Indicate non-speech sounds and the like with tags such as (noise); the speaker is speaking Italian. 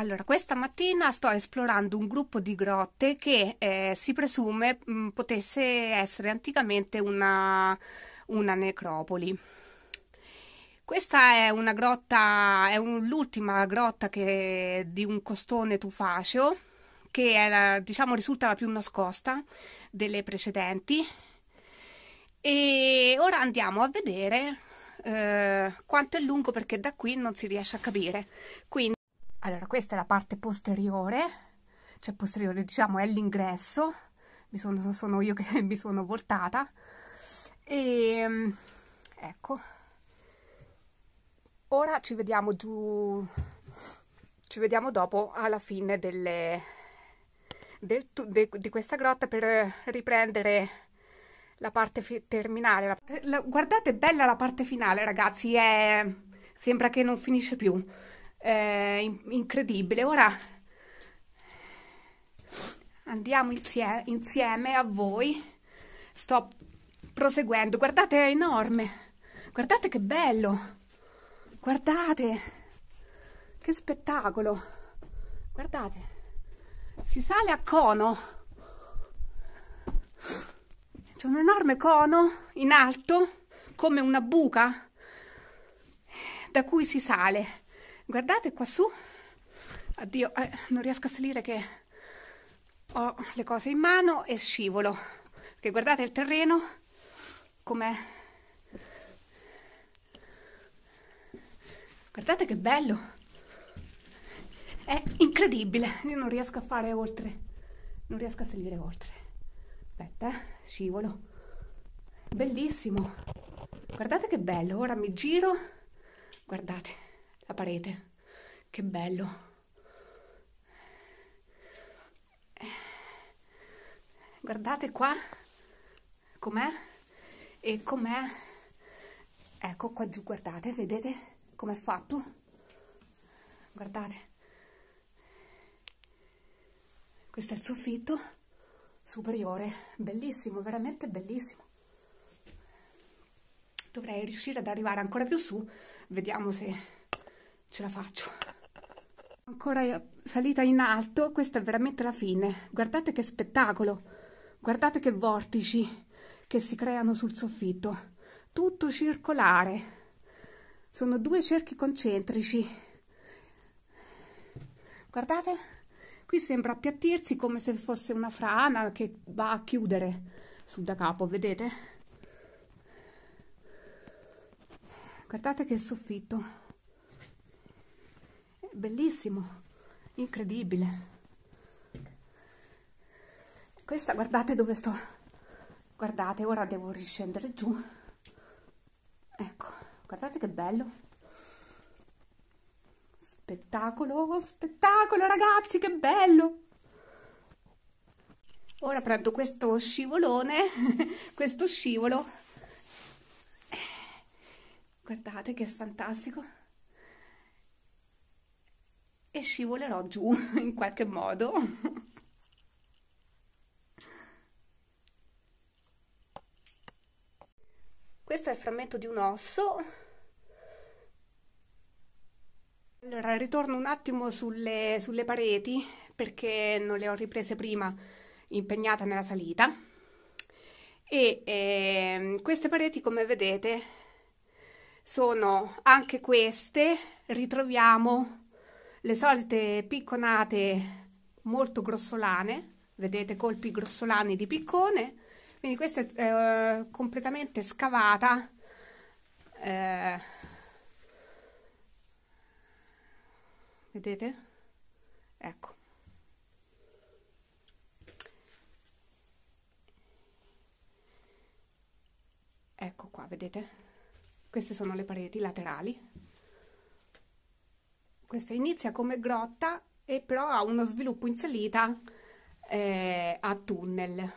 Allora, questa mattina sto esplorando un gruppo di grotte che eh, si presume mh, mm, potesse essere anticamente una, una necropoli. Questa è una grotta, è un, l'ultima grotta che, di un costone tufaceo che la, diciamo, risulta la più nascosta delle precedenti. E ora andiamo a vedere eh, quanto è lungo perché da qui non si riesce a capire. Quindi, allora questa è la parte posteriore cioè posteriore diciamo è l'ingresso mi sono, sono io che (laughs) mi sono voltata e ehm, ecco ora ci vediamo giù ci vediamo dopo alla fine delle, del, de, di questa grotta per riprendere la parte terminale la, la, guardate bella la parte finale ragazzi è, sembra che non finisce più eh, incredibile. Ora andiamo insie insieme a voi. Sto proseguendo. Guardate, è enorme. Guardate che bello. Guardate. Che spettacolo. Guardate. Si sale a cono. C'è un enorme cono in alto, come una buca, da cui si sale. Guardate qua su. Addio, eh, non riesco a salire che ho le cose in mano e scivolo. Perché guardate il terreno com'è. Guardate che bello. È incredibile. Io non riesco a fare oltre. Non riesco a salire oltre. Aspetta, eh, scivolo. Bellissimo. Guardate che bello. Ora mi giro. Guardate la parete. Che bello. Guardate qua com'è e com'è. Ecco qua giù, guardate, vedete com'è fatto? Guardate. Questo è il soffitto superiore, bellissimo, veramente bellissimo. Dovrei riuscire ad arrivare ancora più su, vediamo se ce la faccio. Ancora eh, salita in alto, questa è veramente la fine. Guardate che spettacolo, guardate che vortici che si creano sul soffitto. Tutto circolare. Sono due cerchi concentrici. Guardate, qui sembra appiattirsi come se fosse una frana che va a chiudere su da capo, vedete? Guardate che soffitto bellissimo incredibile questa guardate dove sto guardate ora devo riscendere giù ecco guardate che bello spettacolo spettacolo ragazzi che bello ora prendo questo scivolone (laughs) questo scivolo guardate che fantastico e scivolerò giù (laughs) in qualche modo questo è il frammento di un osso allora ritorno un attimo sulle, sulle pareti perché non le ho riprese prima impegnata nella salita e eh, queste pareti come vedete sono anche queste ritroviamo le solite picconate molto grossolane, vedete colpi grossolani di piccone, quindi questa è eh, completamente scavata eh, vedete? ecco ecco qua vedete queste sono le pareti laterali questa inizia come grotta e però ha uno sviluppo in salita eh, a tunnel.